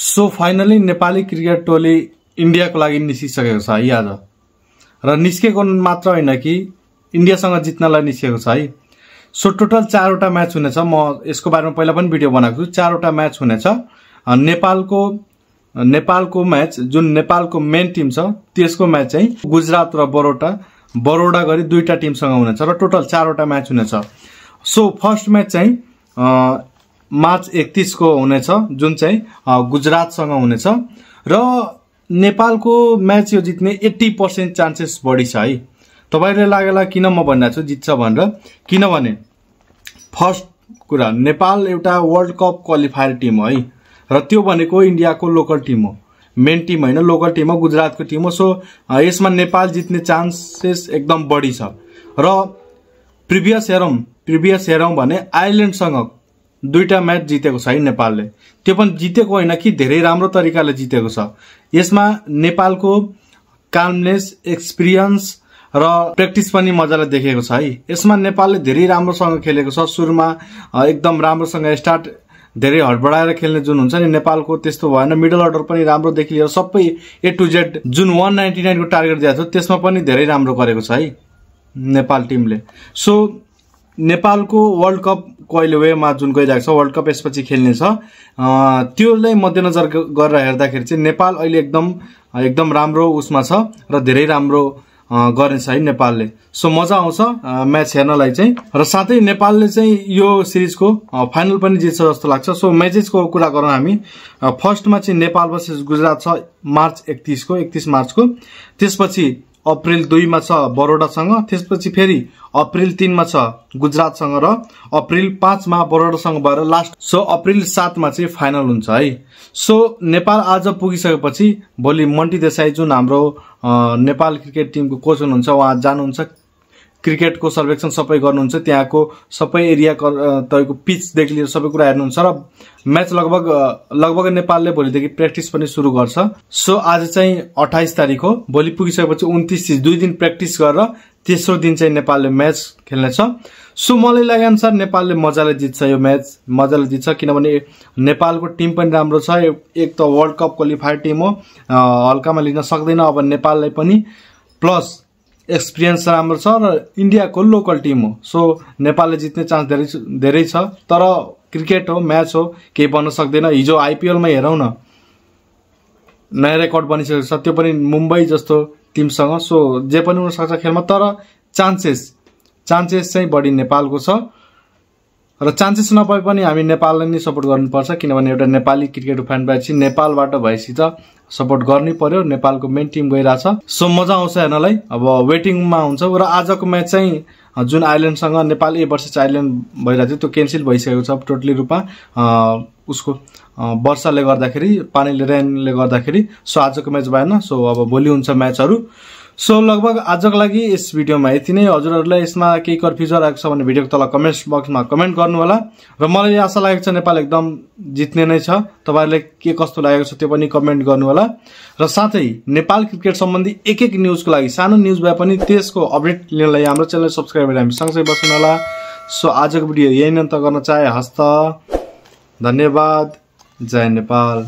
so finally Nepali cricket टोली इन्डियाको लागि निस्किसकेको छ है आज र निस्केको मात्र होइन कि इन्डियासँग जित्नलाई निस्केको छ है सो टोटल चारवटा म्याच हुनेछ म यसको बारेमा पहिला पनि भिडियो बनाएको छु चारवटा म्याच हुनेछ नेपालको नेपालको म्याच जुन नेपालको मेन टिम छ त्यसको म्याच चाहिँ गुजरात र बरोडा बरोडा गरी दुईवटा टिमसँग हुनेछ र टोटल चारवटा म्याच हुनेछ सो फर्स्ट म्याच चाहिँ मार्च एकतिसको हुनेछ जुन चाहिँ गुजरातसँग हुनेछ र नेपालको म्याच यो जित्ने एट्टी पर्सेन्ट चान्सेस बढी छ है तपाईँले लागेला किन म भनिरहेको छु जित्छ भनेर किनभने फर्स्ट कुरा नेपाल एउटा वर्ल्ड कप क्वालिफायर टिम हो है र त्यो भनेको इन्डियाको लोकल टिम हो मेन टिम होइन लोकल टिम हो गुजरातको टिम हो सो यसमा नेपाल जित्ने चान्सेस एकदम बढी छ र प्रिभियस हेरौँ प्रिभियस हेरौँ भने आइल्यान्डसँग दुईवटा म्याच जितेको छ है नेपालले त्यो पनि जितेको होइन कि धेरै राम्रो तरिकाले जितेको छ यसमा नेपालको काल्मनेस एक्सपिरियन्स र प्र्याक्टिस पनि मजाले देखेको छ है यसमा नेपालले धेरै राम्रोसँग खेलेको छ सुरुमा एकदम राम्रोसँग स्टार्ट धेरै हडबडाएर खेल्ने जुन हुन्छ नि नेपालको त्यस्तो भएन मिडल अर्डर पनि राम्रो देखियो सबै ए टु जेड जुन वान नाइन्टी नाइनको टार्गेट दिएको थियो त्यसमा पनि धेरै राम्रो गरेको छ है नेपाल टिमले सो नेपालको वर्ल्ड कप कहिले वेमा जुन गइरहेको छ वर्ल्ड कप यसपछि खेल्ने खेल्नेछ त्योलाई मध्यनजर गरेर हेर्दाखेरि चाहिँ नेपाल अहिले एकदम एकदम राम्रो उसमा छ र धेरै राम्रो गर्नेछ है नेपालले सो मजा आउँछ म्याच हेर्नलाई चाहिँ र साथै नेपालले चाहिँ यो सिरिजको फाइनल पनि जित्छ जस्तो लाग्छ सो म्याचेसको कुरा गरौँ हामी फर्स्टमा चाहिँ नेपाल भर्सेस गुजरात छ मार्च एकतिसको एकतिस मार्चको त्यसपछि अप्रेल दुईमा छ बरोडासँग त्यसपछि फेरि अप्रेल तिनमा छ गुजरातसँग र अप्रेल पाँचमा बरोडासँग भएर लास्ट सो अप्रेल सातमा चाहिँ फाइनल हुन्छ है सो नेपाल आज पुगिसकेपछि भोलि मन्टी देसाई जुन हाम्रो नेपाल क्रिकेट टिमको कोच हुनुहुन्छ उहाँ जानुहुन्छ क्रिकेटको सर्वेक्षण सबै गर्नुहुन्छ त्यहाँको सबै एरिया तपाईँको पिचदेखि लिएर सबै कुरा हेर्नुहुन्छ र म्याच लगभग लगभग नेपालले भोलिदेखि प्र्याक्टिस पनि सुरु गर्छ सो आज चाहिँ अठाइस तारिक हो भोलि पुगिसकेपछि उन्तिस तिस दुई दिन प्र्याक्टिस गरेर तेस्रो दिन चाहिँ नेपालले म्याच खेल्नेछ सो मलाई लागेअनुसार नेपालले मजाले जित्छ यो म्याच मजाले जित्छ किनभने नेपालको टिम पनि राम्रो छ एक त वर्ल्ड कप क्वालिफायर टिम हो हल्कामा लिन सक्दैन अब नेपाललाई पनि प्लस एक्सपिरियन्स राम्रो छ र इन्डियाको लोकल टिम हो सो नेपालले जित्ने चान्स धेरै धेरै छ तर क्रिकेट हो म्याच हो केही बन्न सक्दैन हिजो आइपिएलमा हेरौँ न नयाँ रेकर्ड बनिसकेको छ त्यो पनि मुम्बई जस्तो टिमसँग सो जे पनि हुनसक्छ खेलमा तर चान्सेस चान्सेस चाहिँ बढी नेपालको छ र चान्सेस नभए पनि हामी नेपाललाई नै सपोर्ट गर्नुपर्छ किनभने एउटा नेपाली क्रिकेट फ्यान भएपछि नेपालबाट भएपछि त सपोर्ट गर्नै पर्यो नेपालको मेन टिम गइरहेछ सो मजा आउँछ हेर्नलाई अब वेटिङमा हुन्छ र आजको म्याच चाहिँ जुन आइल्यान्डसँग नेपाल ए वर्ष आइल्यान्ड भइरहेको थियो त्यो क्यान्सल भइसकेको छ टोटली रूपमा उसको वर्षाले गर्दाखेरि पानीले रेनले गर्दाखेरि सो आजको म्याच भएन सो अब भोलि हुन्छ म्याचहरू सो लगभग आजको लागि यस भिडियोमा यति नै हजुरहरूलाई यसमा केही कन्फ्युजन आएको छ भने भिडियोको तल कमेन्ट बक्समा कमेन्ट गर्नुहोला र मलाई आशा लागेको छ नेपाल एकदम जित्ने नै छ तपाईँहरूले के कस्तो लागेको छ त्यो पनि कमेन्ट गर्नुहोला र साथै नेपाल क्रिकेट सम्बन्धी एक एक न्युजको लागि सानो न्युज भए पनि त्यसको अपडेट लिनलाई हाम्रो च्यानल सब्सक्राइब गरेर हामी सँगसँगै बस्नुहोला सो आजको भिडियो यही अन्त गर्न चाहे हस्त धन्यवाद जय नेपाल